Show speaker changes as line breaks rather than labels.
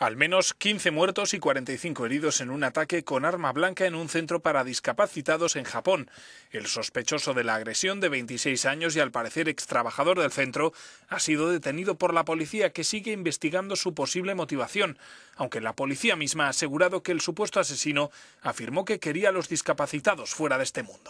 Al menos 15 muertos y 45 heridos en un ataque con arma blanca en un centro para discapacitados en Japón. El sospechoso de la agresión de 26 años y al parecer ex trabajador del centro ha sido detenido por la policía que sigue investigando su posible motivación, aunque la policía misma ha asegurado que el supuesto asesino afirmó que quería a los discapacitados fuera de este mundo.